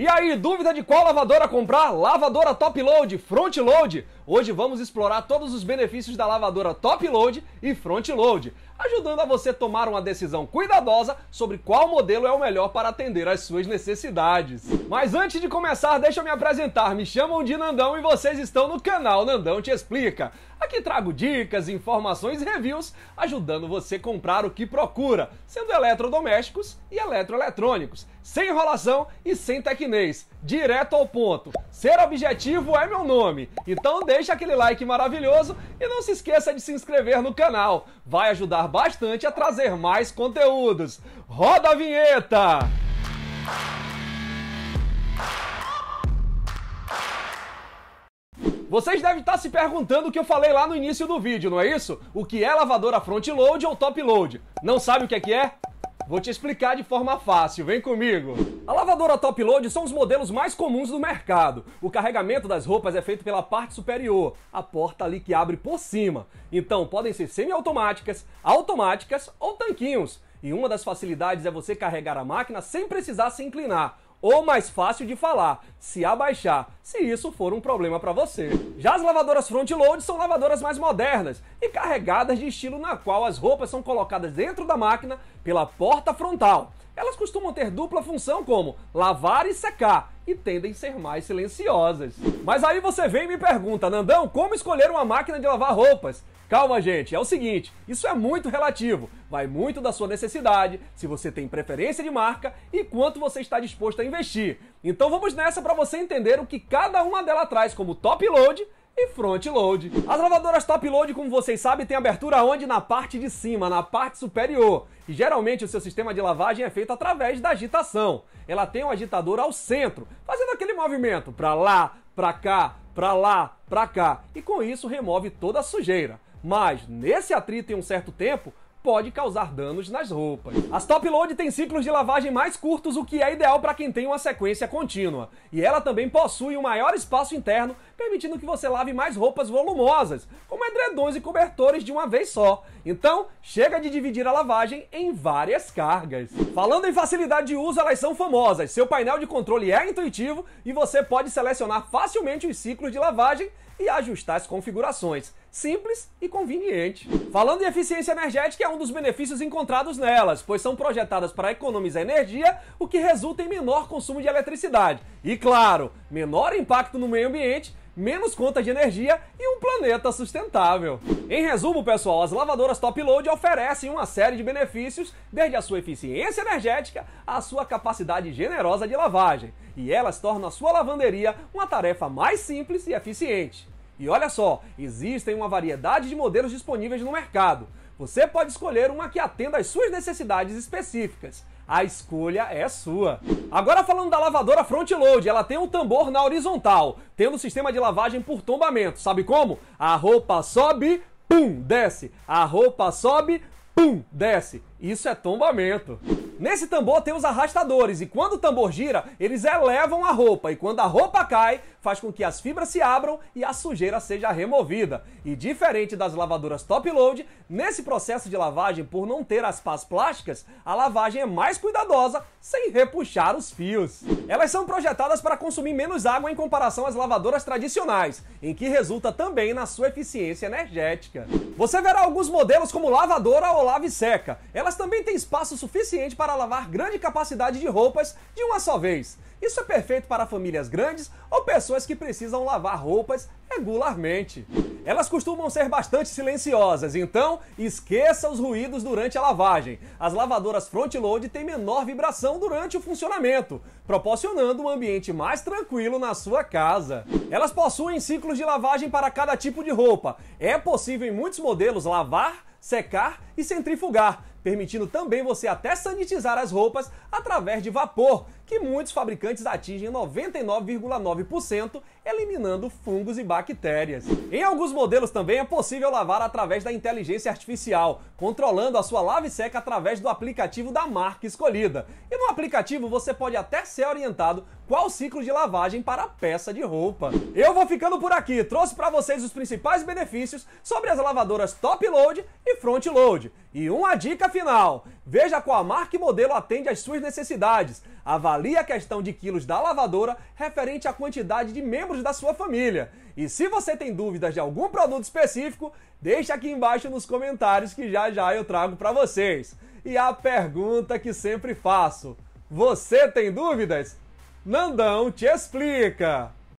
E aí, dúvida de qual lavadora comprar? Lavadora Top Load, Front Load. Hoje vamos explorar todos os benefícios da lavadora Top Load e Front Load ajudando a você tomar uma decisão cuidadosa sobre qual modelo é o melhor para atender às suas necessidades. Mas antes de começar, deixa eu me apresentar. Me chamam de Nandão e vocês estão no canal Nandão Te Explica. Aqui trago dicas, informações e reviews ajudando você a comprar o que procura, sendo eletrodomésticos e eletroeletrônicos, sem enrolação e sem tecnês, direto ao ponto. Ser objetivo é meu nome. Então deixa aquele like maravilhoso e não se esqueça de se inscrever no canal. Vai ajudar bastante a trazer mais conteúdos. Roda a vinheta! Vocês devem estar se perguntando o que eu falei lá no início do vídeo, não é isso? O que é lavadora front load ou top load? Não sabe o que é que é? Vou te explicar de forma fácil, vem comigo. A lavadora top load são os modelos mais comuns do mercado. O carregamento das roupas é feito pela parte superior, a porta ali que abre por cima. Então podem ser semiautomáticas, automáticas ou tanquinhos. E uma das facilidades é você carregar a máquina sem precisar se inclinar ou mais fácil de falar, se abaixar, se isso for um problema para você. Já as lavadoras front load são lavadoras mais modernas e carregadas de estilo na qual as roupas são colocadas dentro da máquina pela porta frontal. Elas costumam ter dupla função como lavar e secar, e tendem a ser mais silenciosas. Mas aí você vem e me pergunta, Nandão, como escolher uma máquina de lavar roupas? Calma, gente, é o seguinte, isso é muito relativo. Vai muito da sua necessidade, se você tem preferência de marca e quanto você está disposto a investir. Então vamos nessa para você entender o que cada uma delas traz como top load e front load. As lavadoras top load, como vocês sabem, tem abertura onde? Na parte de cima, na parte superior. E geralmente o seu sistema de lavagem é feito através da agitação. Ela tem um agitador ao centro, movimento para lá, para cá, para lá, para cá, e com isso remove toda a sujeira. Mas nesse atrito em um certo tempo, pode causar danos nas roupas. As top load têm ciclos de lavagem mais curtos, o que é ideal para quem tem uma sequência contínua. E ela também possui um maior espaço interno, permitindo que você lave mais roupas volumosas, como edredons e cobertores de uma vez só. Então, chega de dividir a lavagem em várias cargas. Falando em facilidade de uso, elas são famosas. Seu painel de controle é intuitivo e você pode selecionar facilmente os ciclos de lavagem e ajustar as configurações simples e conveniente. Falando em eficiência energética, é um dos benefícios encontrados nelas, pois são projetadas para economizar energia, o que resulta em menor consumo de eletricidade. E claro, menor impacto no meio ambiente, menos conta de energia e um planeta sustentável. Em resumo, pessoal, as lavadoras Top Load oferecem uma série de benefícios, desde a sua eficiência energética à sua capacidade generosa de lavagem, e elas tornam a sua lavanderia uma tarefa mais simples e eficiente. E olha só, existem uma variedade de modelos disponíveis no mercado. Você pode escolher uma que atenda às suas necessidades específicas. A escolha é sua. Agora falando da lavadora front load, ela tem um tambor na horizontal, tendo um sistema de lavagem por tombamento. Sabe como? A roupa sobe, pum, desce. A roupa sobe, pum, desce. Isso é tombamento. Nesse tambor tem os arrastadores e quando o tambor gira, eles elevam a roupa e quando a roupa cai, faz com que as fibras se abram e a sujeira seja removida. E diferente das lavadoras top load, nesse processo de lavagem, por não ter as pás plásticas, a lavagem é mais cuidadosa sem repuxar os fios. Elas são projetadas para consumir menos água em comparação às lavadoras tradicionais, em que resulta também na sua eficiência energética. Você verá alguns modelos como lavadora ou lave seca. Elas também têm espaço suficiente para para lavar grande capacidade de roupas de uma só vez. Isso é perfeito para famílias grandes ou pessoas que precisam lavar roupas regularmente. Elas costumam ser bastante silenciosas, então esqueça os ruídos durante a lavagem. As lavadoras front-load têm menor vibração durante o funcionamento, proporcionando um ambiente mais tranquilo na sua casa. Elas possuem ciclos de lavagem para cada tipo de roupa. É possível em muitos modelos lavar, secar e centrifugar, permitindo também você até sanitizar as roupas através de vapor, que muitos fabricantes atingem 99,9%, eliminando fungos e bactérias. Em alguns modelos também é possível lavar através da inteligência artificial, controlando a sua lave seca através do aplicativo da marca escolhida. E no aplicativo você pode até ser orientado qual ciclo de lavagem para a peça de roupa. Eu vou ficando por aqui, trouxe para vocês os principais benefícios sobre as lavadoras top load e front load. E uma dica final: veja qual marca e modelo atende às suas necessidades. Avalie avalia a questão de quilos da lavadora referente à quantidade de membros da sua família. E se você tem dúvidas de algum produto específico, deixa aqui embaixo nos comentários que já já eu trago para vocês. E a pergunta que sempre faço: você tem dúvidas? Nandão te explica!